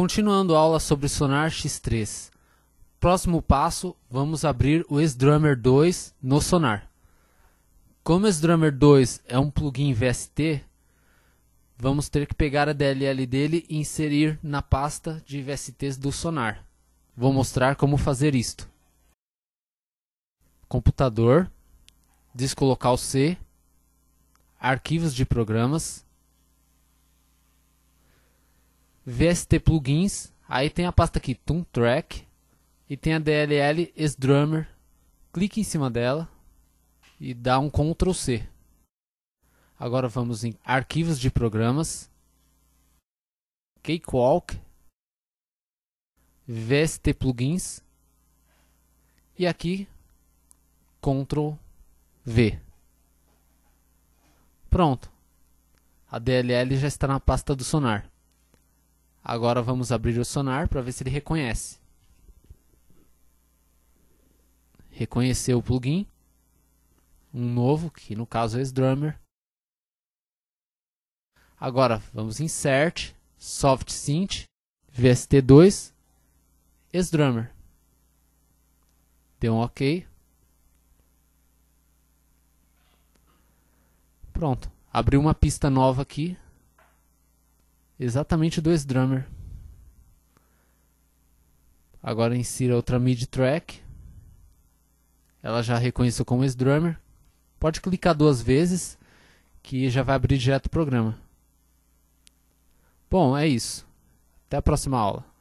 Continuando a aula sobre Sonar X3. Próximo passo, vamos abrir o S-Drummer 2 no Sonar. Como o S-Drummer 2 é um plugin VST, vamos ter que pegar a DLL dele e inserir na pasta de VSTs do Sonar. Vou mostrar como fazer isto. Computador, descolocar o C, arquivos de programas, VST Plugins, aí tem a pasta aqui, Toon Track, e tem a DLL Sdrummer. Clique em cima dela e dá um Ctrl C. Agora vamos em Arquivos de Programas, Cakewalk, VST Plugins, e aqui Ctrl V. Pronto. A DLL já está na pasta do Sonar. Agora vamos abrir o sonar para ver se ele reconhece. Reconheceu o plugin. Um novo, que no caso é o Drummer. Agora vamos em Insert, Soft Synth, VST2, Drummer. Deu um OK. Pronto. Abriu uma pista nova aqui exatamente do S-Drummer. Agora insira outra mid track. Ela já reconheceu como S-Drummer. Pode clicar duas vezes que já vai abrir direto o programa. Bom, é isso. Até a próxima aula.